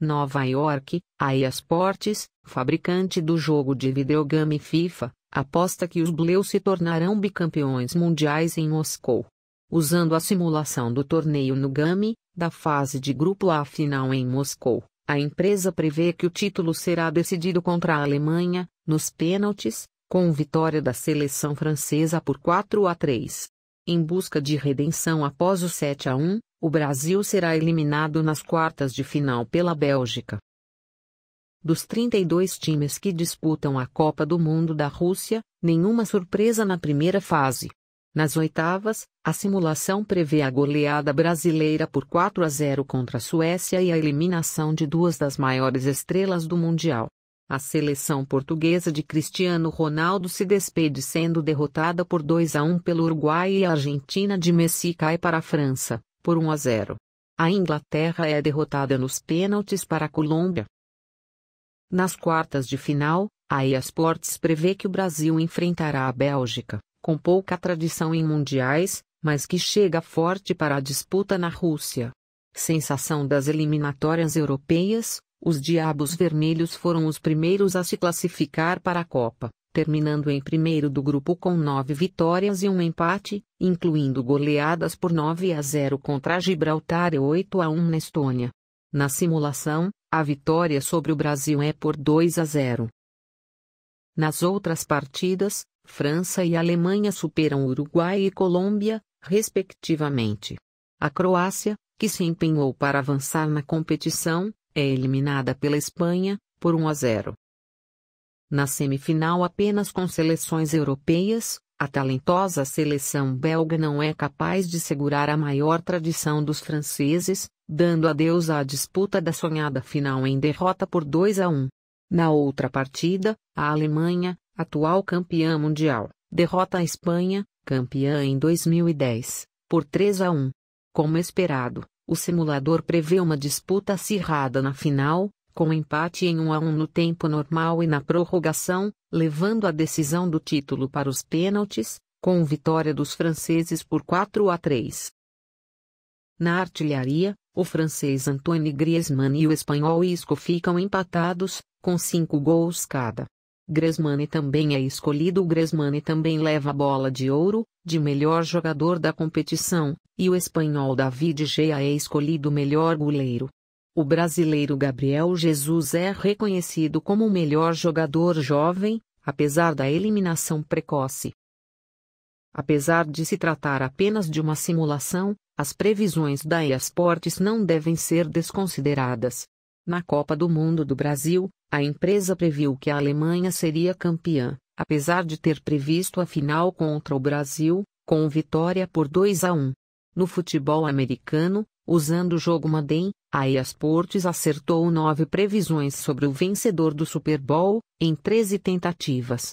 Nova York, a EA Sports, fabricante do jogo de videogame FIFA, aposta que os Blues se tornarão bicampeões mundiais em Moscou. Usando a simulação do torneio no GAMI, da fase de grupo à final em Moscou, a empresa prevê que o título será decidido contra a Alemanha, nos pênaltis, com vitória da seleção francesa por 4 a 3. Em busca de redenção após o 7 a 1, o Brasil será eliminado nas quartas de final pela Bélgica. Dos 32 times que disputam a Copa do Mundo da Rússia, nenhuma surpresa na primeira fase. Nas oitavas, a simulação prevê a goleada brasileira por 4 a 0 contra a Suécia e a eliminação de duas das maiores estrelas do Mundial. A seleção portuguesa de Cristiano Ronaldo se despede sendo derrotada por 2 a 1 pelo Uruguai e a Argentina de Messi cai para a França por 1 a 0. A Inglaterra é derrotada nos pênaltis para a Colômbia. Nas quartas de final, a EA prevê que o Brasil enfrentará a Bélgica, com pouca tradição em mundiais, mas que chega forte para a disputa na Rússia. Sensação das eliminatórias europeias, os Diabos Vermelhos foram os primeiros a se classificar para a Copa terminando em primeiro do grupo com nove vitórias e um empate, incluindo goleadas por 9 a 0 contra Gibraltar e 8 a 1 na Estônia. Na simulação, a vitória sobre o Brasil é por 2 a 0. Nas outras partidas, França e Alemanha superam Uruguai e Colômbia, respectivamente. A Croácia, que se empenhou para avançar na competição, é eliminada pela Espanha, por 1 a 0. Na semifinal apenas com seleções europeias, a talentosa seleção belga não é capaz de segurar a maior tradição dos franceses, dando adeus à disputa da sonhada final em derrota por 2 a 1. Na outra partida, a Alemanha, atual campeã mundial, derrota a Espanha, campeã em 2010, por 3 a 1. Como esperado, o simulador prevê uma disputa acirrada na final, com empate em 1 a 1 no tempo normal e na prorrogação, levando a decisão do título para os pênaltis, com vitória dos franceses por 4 a 3. Na artilharia, o francês Antoine Griezmann e o espanhol Isco ficam empatados, com cinco gols cada. Griezmann também é escolhido. O Griezmann também leva a bola de ouro, de melhor jogador da competição, e o espanhol David Gea é escolhido melhor goleiro. O brasileiro Gabriel Jesus é reconhecido como o melhor jogador jovem, apesar da eliminação precoce. Apesar de se tratar apenas de uma simulação, as previsões da eSports não devem ser desconsideradas. Na Copa do Mundo do Brasil, a empresa previu que a Alemanha seria campeã, apesar de ter previsto a final contra o Brasil, com vitória por 2 a 1. No futebol americano, Usando o jogo Madden, a EA Sports acertou nove previsões sobre o vencedor do Super Bowl, em 13 tentativas,